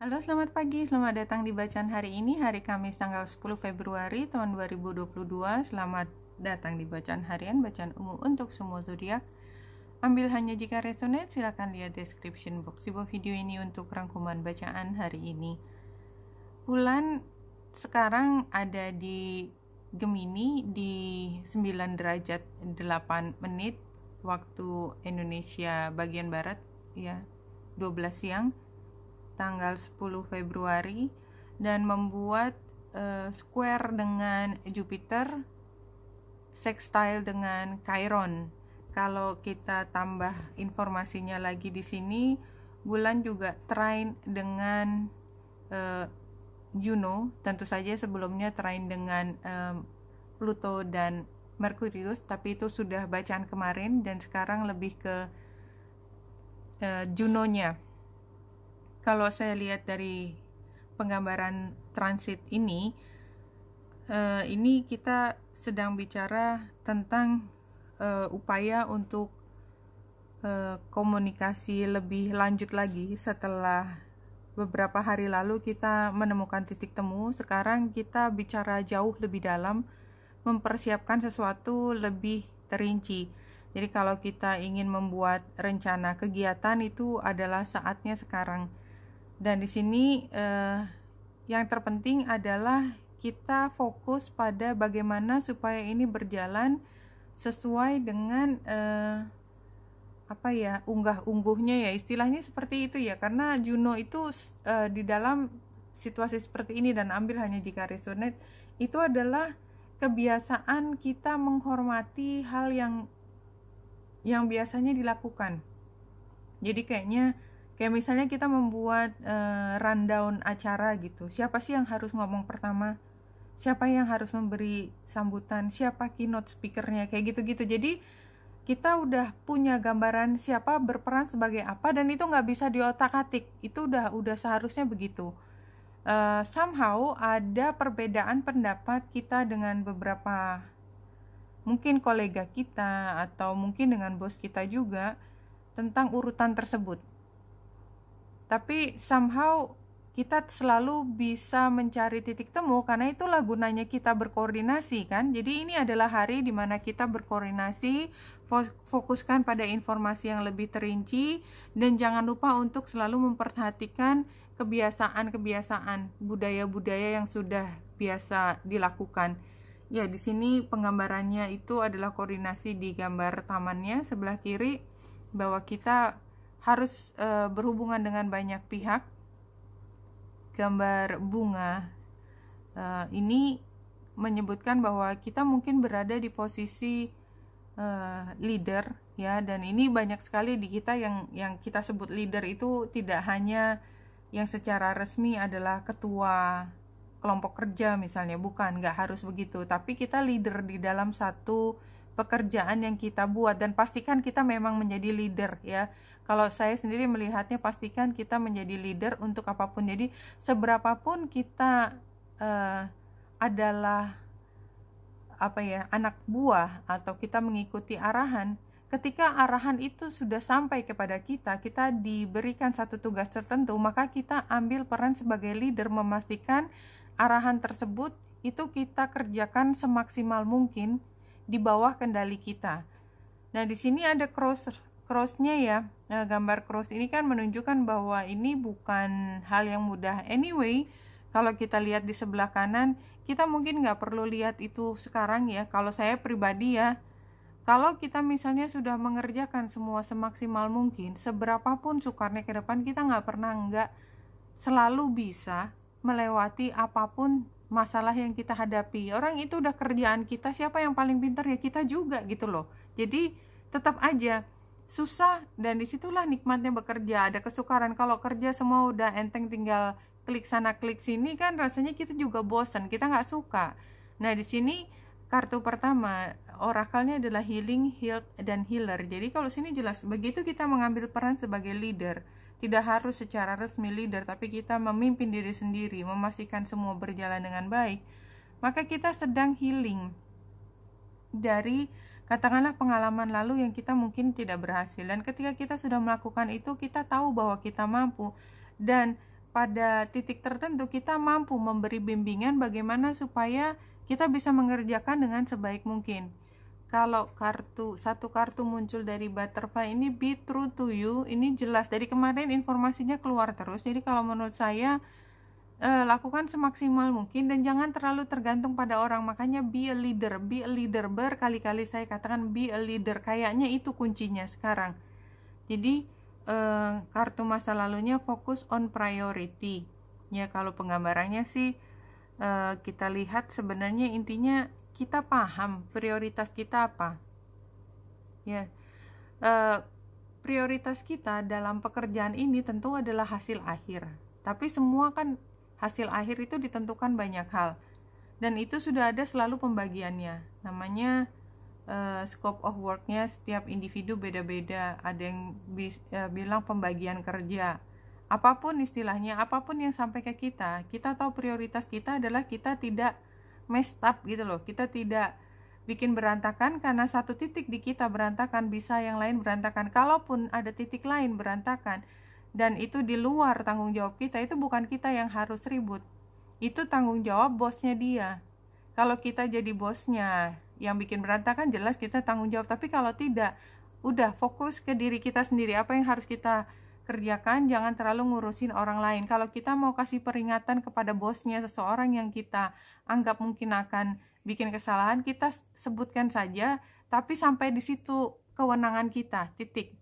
Halo, selamat pagi. Selamat datang di bacaan hari ini, hari Kamis tanggal 10 Februari tahun 2022. Selamat datang di bacaan harian, bacaan umum untuk semua zodiak. Ambil hanya jika resonate, silakan lihat description box di bawah video ini untuk rangkuman bacaan hari ini. Bulan sekarang ada di Gemini di 9 derajat 8 menit waktu Indonesia bagian barat ya 12 siang tanggal 10 Februari dan membuat uh, square dengan Jupiter, sextile dengan Chiron. Kalau kita tambah informasinya lagi di sini, bulan juga trine dengan uh, Juno, tentu saja sebelumnya trine dengan um, Pluto dan Merkurius, tapi itu sudah bacaan kemarin dan sekarang lebih ke uh, Junonya. nya kalau saya lihat dari penggambaran transit ini, uh, ini kita sedang bicara tentang uh, upaya untuk uh, komunikasi lebih lanjut lagi setelah beberapa hari lalu kita menemukan titik temu, sekarang kita bicara jauh lebih dalam, mempersiapkan sesuatu lebih terinci. Jadi kalau kita ingin membuat rencana kegiatan itu adalah saatnya sekarang. Dan di sini eh, yang terpenting adalah kita fokus pada bagaimana supaya ini berjalan sesuai dengan eh, apa ya unggah-ungguhnya ya istilahnya seperti itu ya karena Juno itu uh, di dalam situasi seperti ini dan ambil hanya jika resonate itu adalah kebiasaan kita menghormati hal yang yang biasanya dilakukan jadi kayaknya kayak misalnya kita membuat uh, rundown acara gitu siapa sih yang harus ngomong pertama siapa yang harus memberi sambutan siapa keynote speakernya kayak gitu-gitu jadi kita udah punya gambaran siapa berperan sebagai apa dan itu nggak bisa diotak-atik itu udah udah seharusnya begitu uh, somehow ada perbedaan pendapat kita dengan beberapa mungkin kolega kita atau mungkin dengan bos kita juga tentang urutan tersebut tapi somehow kita selalu bisa mencari titik temu karena itulah gunanya kita berkoordinasi kan. Jadi ini adalah hari di mana kita berkoordinasi, fokuskan pada informasi yang lebih terinci dan jangan lupa untuk selalu memperhatikan kebiasaan-kebiasaan, budaya-budaya yang sudah biasa dilakukan. Ya, di sini penggambarannya itu adalah koordinasi di gambar tamannya sebelah kiri bahwa kita harus e, berhubungan dengan banyak pihak. Gambar bunga e, ini menyebutkan bahwa kita mungkin berada di posisi e, leader ya dan ini banyak sekali di kita yang yang kita sebut leader itu tidak hanya yang secara resmi adalah ketua kelompok kerja misalnya bukan nggak harus begitu tapi kita leader di dalam satu pekerjaan yang kita buat dan pastikan kita memang menjadi leader ya kalau saya sendiri melihatnya pastikan kita menjadi leader untuk apapun. Jadi seberapapun kita uh, adalah apa ya anak buah atau kita mengikuti arahan ketika arahan itu sudah sampai kepada kita kita diberikan satu tugas tertentu maka kita ambil peran sebagai leader memastikan arahan tersebut itu kita kerjakan semaksimal mungkin di bawah kendali kita nah di sini ada cross crossnya ya nah, gambar cross ini kan menunjukkan bahwa ini bukan hal yang mudah anyway kalau kita lihat di sebelah kanan kita mungkin nggak perlu lihat itu sekarang ya kalau saya pribadi ya kalau kita misalnya sudah mengerjakan semua semaksimal mungkin seberapapun sukarnya ke depan kita nggak pernah nggak selalu bisa melewati apapun masalah yang kita hadapi orang itu udah kerjaan kita siapa yang paling pintar ya kita juga gitu loh jadi tetap aja susah dan disitulah nikmatnya bekerja ada kesukaran kalau kerja semua udah enteng tinggal klik sana klik sini kan rasanya kita juga bosan kita nggak suka nah di sini kartu pertama orakalnya adalah healing heal dan healer jadi kalau sini jelas begitu kita mengambil peran sebagai leader tidak harus secara resmi leader tapi kita memimpin diri sendiri memastikan semua berjalan dengan baik maka kita sedang healing dari Katakanlah pengalaman lalu yang kita mungkin tidak berhasil dan ketika kita sudah melakukan itu kita tahu bahwa kita mampu dan pada titik tertentu kita mampu memberi bimbingan bagaimana supaya kita bisa mengerjakan dengan sebaik mungkin. Kalau kartu satu kartu muncul dari butterfly ini be true to you, ini jelas dari kemarin informasinya keluar terus. Jadi kalau menurut saya uh, lakukan semaksimal mungkin dan jangan terlalu tergantung pada orang makanya be a leader be a leader berkali-kali saya katakan be a leader kayaknya itu kuncinya sekarang jadi uh, kartu masa lalunya fokus on priority ya kalau penggambarannya sih uh, kita lihat sebenarnya intinya kita paham prioritas kita apa ya uh, prioritas kita dalam pekerjaan ini tentu adalah hasil akhir tapi semua kan Hasil akhir itu ditentukan banyak hal. Dan itu sudah ada selalu pembagiannya. Namanya uh, scope of worknya setiap individu beda-beda. Ada yang bi uh, eh, bilang pembagian kerja. Apapun istilahnya, apapun yang sampai ke kita, kita tahu prioritas kita adalah kita tidak messed up gitu loh. Kita tidak bikin berantakan karena satu titik di kita berantakan bisa yang lain berantakan. Kalaupun ada titik lain berantakan, dan itu di luar tanggung jawab kita, itu bukan kita yang harus ribut. Itu tanggung jawab bosnya dia. Kalau kita jadi bosnya yang bikin berantakan jelas kita tanggung jawab, tapi kalau tidak, udah fokus ke diri kita sendiri apa yang harus kita kerjakan jangan terlalu ngurusin orang lain kalau kita mau kasih peringatan kepada bosnya seseorang yang kita anggap mungkin akan bikin kesalahan kita sebutkan saja tapi sampai di situ kewenangan kita titik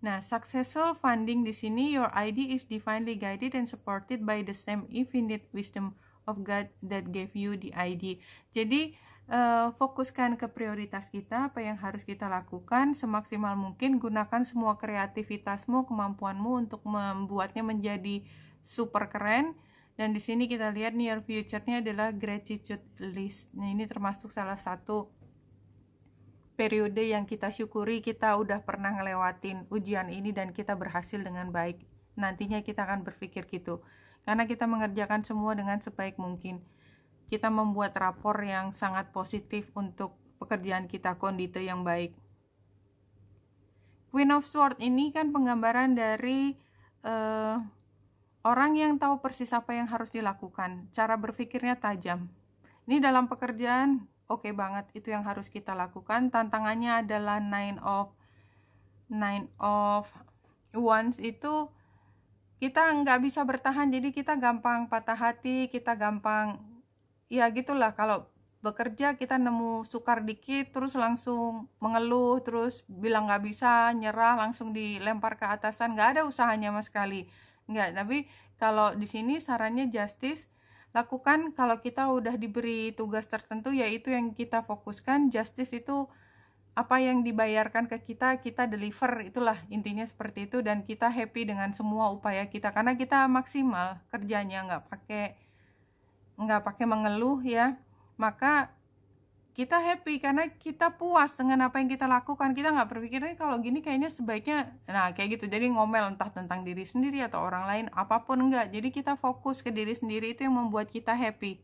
Nah, successful funding di sini, your ID is divinely guided and supported by the same infinite wisdom of God that gave you the ID. Jadi, uh, fokuskan ke prioritas kita, apa yang harus kita lakukan semaksimal mungkin. Gunakan semua kreativitasmu, kemampuanmu untuk membuatnya menjadi super keren. Dan di sini kita lihat near future-nya adalah gratitude list. Nah, ini termasuk salah satu periode yang kita syukuri kita udah pernah ngelewatin ujian ini dan kita berhasil dengan baik. Nantinya kita akan berpikir gitu. Karena kita mengerjakan semua dengan sebaik mungkin. Kita membuat rapor yang sangat positif untuk pekerjaan kita kondite yang baik. Queen of Sword ini kan penggambaran dari uh, orang yang tahu persis apa yang harus dilakukan, cara berpikirnya tajam. Ini dalam pekerjaan oke okay banget itu yang harus kita lakukan tantangannya adalah nine of nine of ones itu kita nggak bisa bertahan jadi kita gampang patah hati kita gampang ya gitulah kalau bekerja kita nemu sukar dikit terus langsung mengeluh terus bilang nggak bisa nyerah langsung dilempar ke atasan nggak ada usahanya sama sekali nggak tapi kalau di sini sarannya justice lakukan kalau kita udah diberi tugas tertentu yaitu yang kita fokuskan justice itu apa yang dibayarkan ke kita kita deliver itulah intinya seperti itu dan kita happy dengan semua upaya kita karena kita maksimal kerjanya nggak pakai nggak pakai mengeluh ya maka kita happy karena kita puas dengan apa yang kita lakukan kita nggak berpikirnya eh, kalau gini kayaknya sebaiknya nah kayak gitu jadi ngomel entah tentang diri sendiri atau orang lain apapun enggak jadi kita fokus ke diri sendiri itu yang membuat kita happy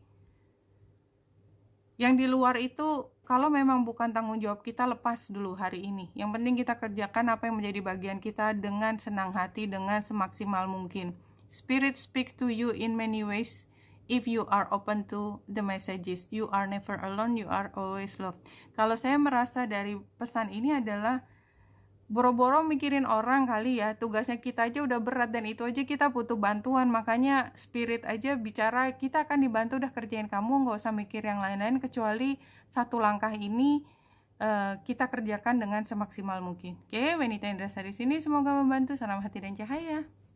yang di luar itu kalau memang bukan tanggung jawab kita lepas dulu hari ini yang penting kita kerjakan apa yang menjadi bagian kita dengan senang hati dengan semaksimal mungkin spirit speak to you in many ways if you are open to the messages you are never alone you are always loved kalau saya merasa dari pesan ini adalah boro-boro mikirin orang kali ya tugasnya kita aja udah berat dan itu aja kita butuh bantuan makanya spirit aja bicara kita akan dibantu udah kerjain kamu nggak usah mikir yang lain-lain kecuali satu langkah ini uh, kita kerjakan dengan semaksimal mungkin oke okay, Wenita Indra di sini semoga membantu salam hati dan cahaya